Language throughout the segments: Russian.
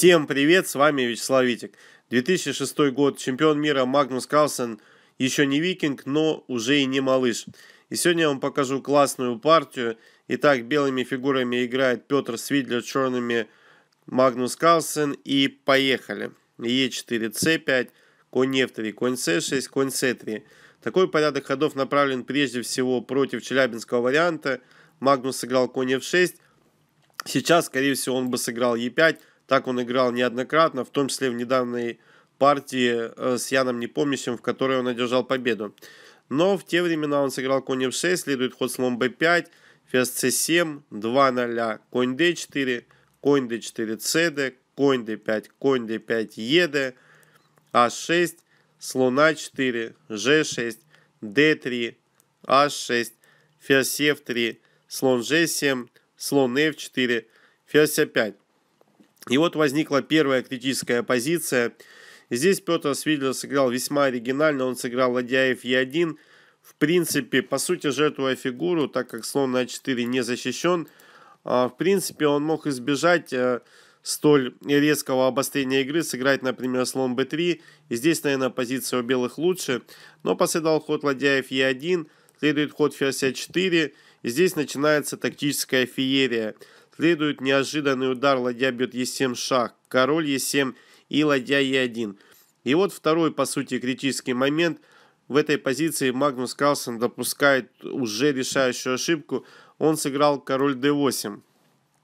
Всем привет, с вами Вячеслав Витик. 2006 год, чемпион мира Магнус Карлсен еще не викинг, но уже и не малыш. И сегодня я вам покажу классную партию. Итак, белыми фигурами играет Петр Свидлер, черными Магнус Карлсен. И поехали. Е4, С5, конь F3, конь С6, конь С3. Такой порядок ходов направлен прежде всего против челябинского варианта. Магнус сыграл конь F6. Сейчас, скорее всего, он бы сыграл Е5 так он играл неоднократно, в том числе в недавней партии э, с Яном Непомнящим, в которой он одержал победу. Но в те времена он сыграл конь f6, следует ход слон b5, ферзь c7, 2 0, конь d4, конь d4 cd, конь d5, конь d5 ед, а6, слон а4, g6, d3, h6, ферзь f3, слон g7, слон f4, ферзь a5. И вот возникла первая критическая позиция. Здесь Петр Свидлер сыграл весьма оригинально, он сыграл ладья Е1. В принципе, по сути, жертвуя фигуру, так как слон на 4 не защищен, а, в принципе, он мог избежать э, столь резкого обострения игры, сыграть, например, слон b3. И здесь, наверное, позиция у белых лучше. Но последовал ход ладья f 1 следует ход ферзь a4. И здесь начинается тактическая феерия. Следует неожиданный удар, ладья бьет Е7 шах, король Е7 и ладья Е1. И вот второй, по сути, критический момент. В этой позиции Магнус Карлсон допускает уже решающую ошибку. Он сыграл король d8.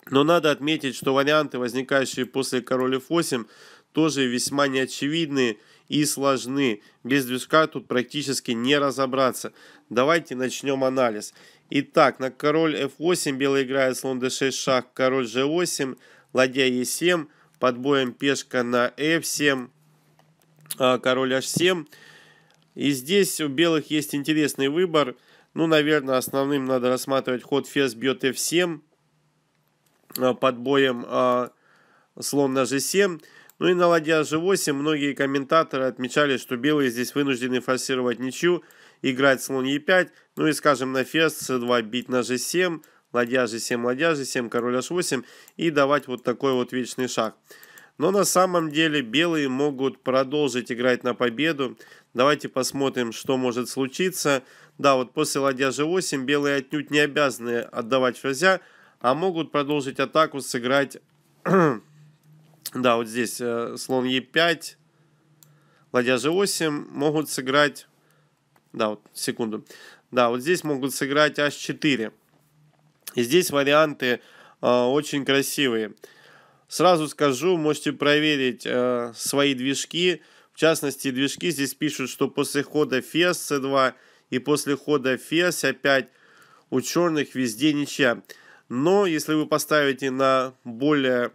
Но надо отметить, что варианты, возникающие после короля f8, тоже весьма неочевидные и сложны. Без движка тут практически не разобраться. Давайте начнем анализ. Итак, на король f8 белый играет слон d6 шах, король g8, ладья e7, под боем пешка на f7, а, король h7. И здесь у белых есть интересный выбор. Ну, наверное, основным надо рассматривать ход ферзь бьет f7 а, под боем а, слон на g7. Ну и на ладья g8 многие комментаторы отмечали, что белые здесь вынуждены форсировать ничью, играть слон e5, ну и скажем на ферзь c2 бить на g7, ладья g7, ладья g7, король h8 и давать вот такой вот вечный шаг. Но на самом деле белые могут продолжить играть на победу. Давайте посмотрим, что может случиться. Да, вот после ладья g8 белые отнюдь не обязаны отдавать ферзя, а могут продолжить атаку, сыграть да, вот здесь э, слон Е5, ладья G8 могут сыграть, да, вот, секунду, да, вот здесь могут сыграть H4. И здесь варианты э, очень красивые. Сразу скажу, можете проверить э, свои движки. В частности, движки здесь пишут, что после хода фес c2 и после хода фес опять у черных везде ничья. Но если вы поставите на более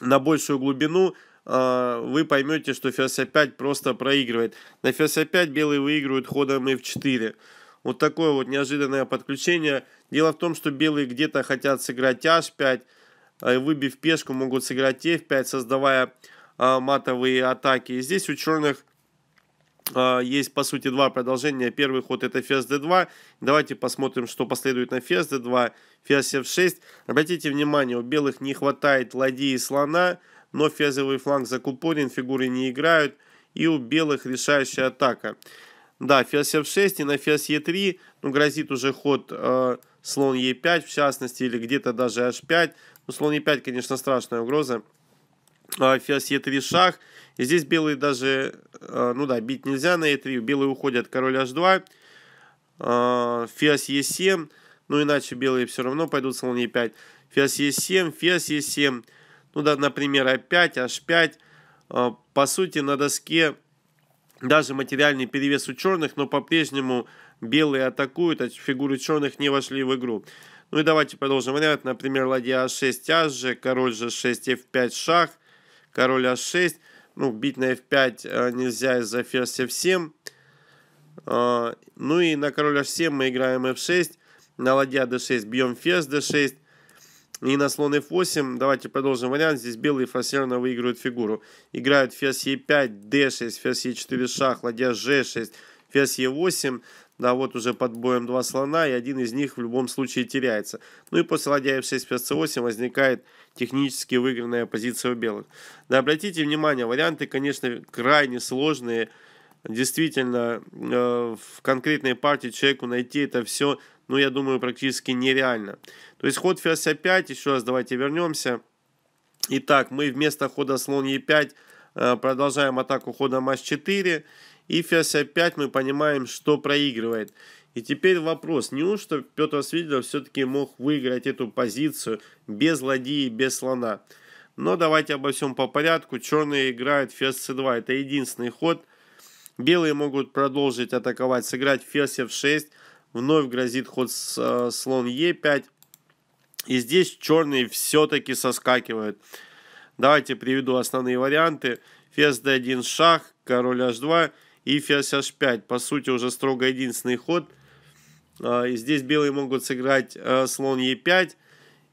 на большую глубину, а, вы поймете, что ферзь А5 просто проигрывает. На ферзь А5 белые выигрывают ходом F4. Вот такое вот неожиданное подключение. Дело в том, что белые где-то хотят сыграть H5, а, выбив пешку, могут сыграть F5, создавая а, матовые атаки. И здесь у черных а, есть, по сути, два продолжения. Первый ход это ферзь d2. Давайте посмотрим, что последует на ферзь d2, ферзь f6. Обратите внимание, у белых не хватает ладьи и слона, но ферзевый фланг закупорен, фигуры не играют, и у белых решающая атака. Да, ферзь f6 и на ферзь e3, ну, грозит уже ход э, слон e5, в частности, или где-то даже h5. Ну, слон e5, конечно, страшная угроза. Э, ферзь e3 шах, и здесь белые даже, э, ну да, бить нельзя на e3. Белые уходят король h2, э, фиас e7. Ну иначе белые все равно пойдут слон e5. Фиас e7, фиас e7. Ну да, например, a5, h5. Э, по сути, на доске даже материальный перевес у черных, но по-прежнему белые атакуют, а фигуры черных не вошли в игру. Ну и давайте продолжим вариант. Например, ладья а6, аж же, король же 6, f5, шах, король а6. Ну, бить на f5 э, нельзя из-за ферзь f7. Э, ну и на король h7 мы играем f6. На ладья d6 бьем ферзь d6. И на слон f8, давайте продолжим вариант, здесь белые форсированно выигрывают фигуру. Играют ферзь e5, d6, ферзь e4 шах, ладья g6, ферзь e8 да, вот уже под боем два слона, и один из них в любом случае теряется. Ну и после ладья f6, p 8 возникает технически выигранная позиция у белых. Да, обратите внимание, варианты, конечно, крайне сложные. Действительно, э, в конкретной партии человеку найти это все, ну, я думаю, практически нереально. То есть ход ферзь a5, еще раз давайте вернемся. Итак, мы вместо хода слон e5 э, продолжаем атаку хода h4 и Фиас опять мы понимаем, что проигрывает. И теперь вопрос, неужто Петр Свидлов все-таки мог выиграть эту позицию без ладьи и без слона? Но давайте обо всем по порядку. Черные играют ферзь c2, это единственный ход. Белые могут продолжить атаковать, сыграть ферзь f6. Вновь грозит ход с, э, слон e5. И здесь черные все-таки соскакивают. Давайте приведу основные варианты. Ферзь d1 шах, король h2 и ферзь h5. По сути, уже строго единственный ход. А, и здесь белые могут сыграть а, слон e5.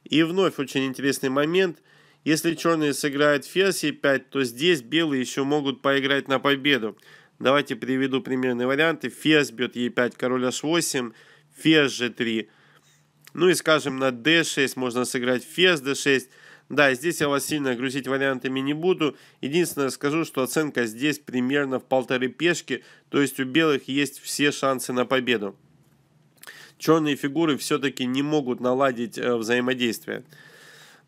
И вновь очень интересный момент. Если черные сыграют ферзь e5, то здесь белые еще могут поиграть на победу. Давайте приведу примерные варианты. Ферзь бьет e5, король h8, ферзь g3. Ну и скажем на d6 можно сыграть ферзь d6. Да, здесь я вас сильно грузить вариантами не буду. Единственное скажу, что оценка здесь примерно в полторы пешки, то есть у белых есть все шансы на победу. Черные фигуры все-таки не могут наладить э, взаимодействие.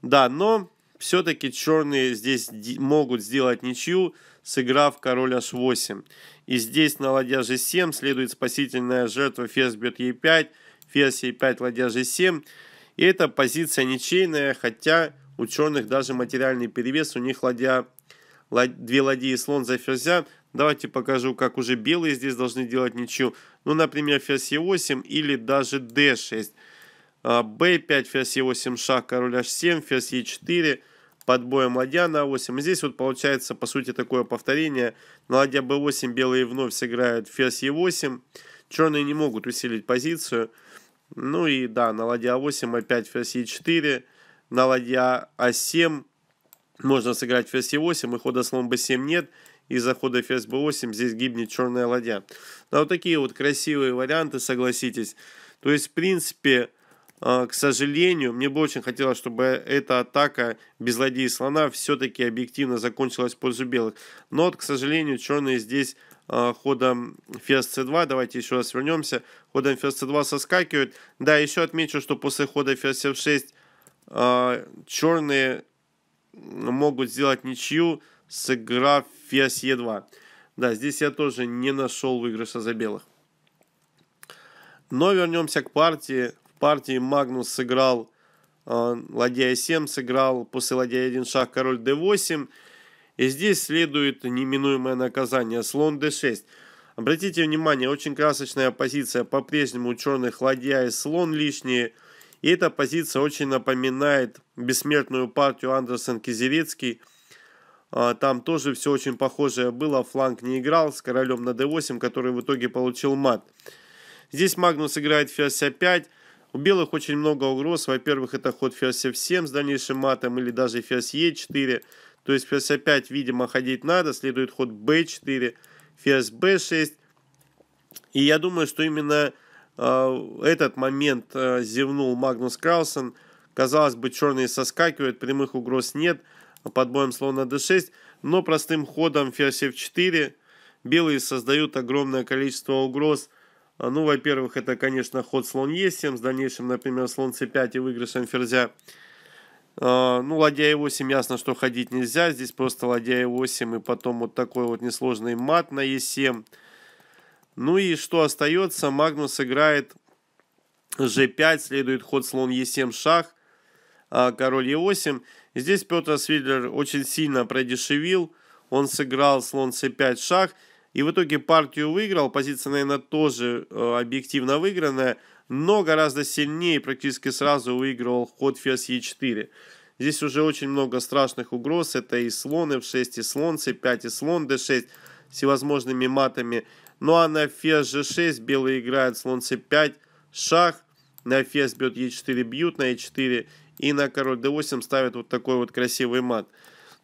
Да, но все-таки черные здесь могут сделать ничью, сыграв король h8. И здесь на ладья g7 следует спасительная жертва, ферзь бьет e5, ферзь e5, ладья g7. И это позиция ничейная, хотя у черных даже материальный перевес, у них ладья, лад, две ладьи и слон за ферзя. Давайте покажу, как уже белые здесь должны делать ничью. Ну, например, ферзь е 8 или даже d6. b5, а, ферзь е 8 шаг, король h7, ферзь е 4 под боем ладья на 8. Здесь вот получается, по сути, такое повторение. На ладья b8 белые вновь сыграют ферзь е 8 Черные не могут усилить позицию. Ну и да, на ладья 8 опять ферзь е 4 на ладья А7 можно сыграть ферзь Е8, и хода слон Б7 нет, из-за хода ферзь Б8 здесь гибнет черная ладья. Но вот такие вот красивые варианты, согласитесь. То есть, в принципе, а, к сожалению, мне бы очень хотелось, чтобы эта атака без ладьи и слона все-таки объективно закончилась в пользу белых. Но, вот, к сожалению, черные здесь а, ходом ферзь c2, давайте еще раз вернемся, ходом ферзь c2 соскакивает. Да, еще отмечу, что после хода ферзь f6 а, черные могут сделать ничью, сыграв ферзь Е2. E да, здесь я тоже не нашел выигрыша за белых. Но вернемся к партии. В партии Магнус сыграл э, ладья Е7, сыграл после ладья 1 шах король d8. И здесь следует неминуемое наказание слон d6. Обратите внимание, очень красочная позиция по-прежнему у черных ладья и слон лишние – и эта позиция очень напоминает бессмертную партию Андерсон Кизерецкий. А, там тоже все очень похожее было. Фланг не играл с королем на d8, который в итоге получил мат. Здесь Магнус играет ферзь a5. У белых очень много угроз. Во-первых, это ход ферзь f7 с дальнейшим матом или даже ферзь e4. То есть ферзь a5, видимо, ходить надо. Следует ход b4, ферзь b6. И я думаю, что именно а, этот момент э, зевнул Магнус Краусен. Казалось бы, черные соскакивают, прямых угроз нет. Под боем словно d6. Но простым ходом ферзь f4. Белые создают огромное количество угроз. А, ну, во-первых, это, конечно, ход слон e7 с дальнейшим, например, слон c5 и выигрышем ферзя. А, ну, ладья e8 ясно, что ходить нельзя. Здесь просто ладья e8 и потом вот такой вот несложный мат на e7. Ну и что остается, Магнус играет g5, следует ход слон e7 шах, а, король e8. Здесь Петр Свидлер очень сильно продешевил, он сыграл слон c5 шах, и в итоге партию выиграл, позиция, наверное, тоже э, объективно выигранная, но гораздо сильнее практически сразу выигрывал ход ферзь e4. Здесь уже очень много страшных угроз, это и слон f6, и слон c5, и слон d6, всевозможными матами – ну а на ферзь g6 белые играют слон c5, шах, на ферзь бьет e4, бьют на e4 и на король d8 ставят вот такой вот красивый мат.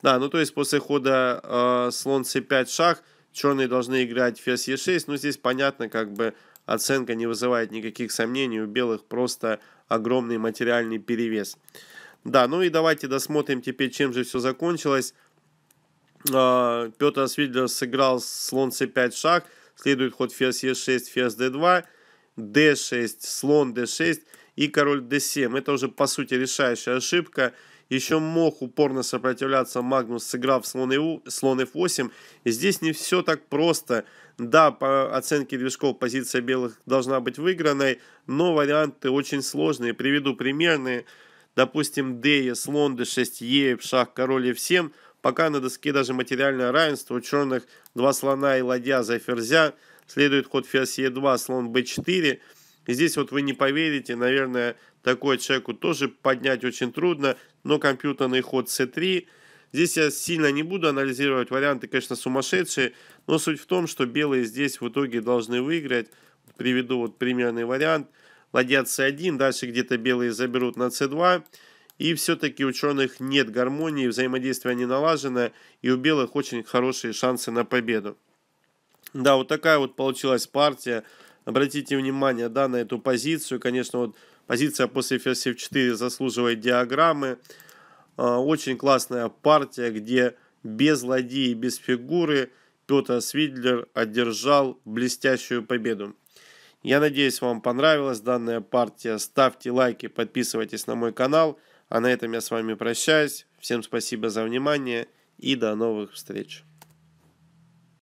Да, ну то есть после хода э, слон c5, шах, черные должны играть ферзь e6, но здесь понятно как бы оценка не вызывает никаких сомнений, у белых просто огромный материальный перевес. Да, ну и давайте досмотрим теперь, чем же все закончилось. Э, Петр Свидлер сыграл слон c5 шаг, следует ход ферзь Е6, ферзь d2, d6, слон d6 и король d7. Это уже по сути решающая ошибка. Еще мог упорно сопротивляться Магнус, сыграв слон, и, слон f8. И здесь не все так просто. Да, по оценке движков позиция белых должна быть выигранной, но варианты очень сложные. Приведу примерные. Допустим, d, слон d6, e, шах, король f7 – Пока на доске даже материальное равенство у черных два слона и ладья за ферзя. Следует ход ферзь Е2, слон Б4. И здесь вот вы не поверите, наверное, такой человеку тоже поднять очень трудно, но компьютерный ход С3. Здесь я сильно не буду анализировать, варианты, конечно, сумасшедшие, но суть в том, что белые здесь в итоге должны выиграть. Приведу вот примерный вариант. Ладья С1, дальше где-то белые заберут на С2. И все-таки ученых нет гармонии, взаимодействие не налажено, и у белых очень хорошие шансы на победу. Да, вот такая вот получилась партия. Обратите внимание, да, на эту позицию. Конечно, вот позиция после ферзь 4 заслуживает диаграммы. А, очень классная партия, где без ладьи без фигуры Петр Свидлер одержал блестящую победу. Я надеюсь, вам понравилась данная партия. Ставьте лайки, подписывайтесь на мой канал – а на этом я с вами прощаюсь. Всем спасибо за внимание и до новых встреч.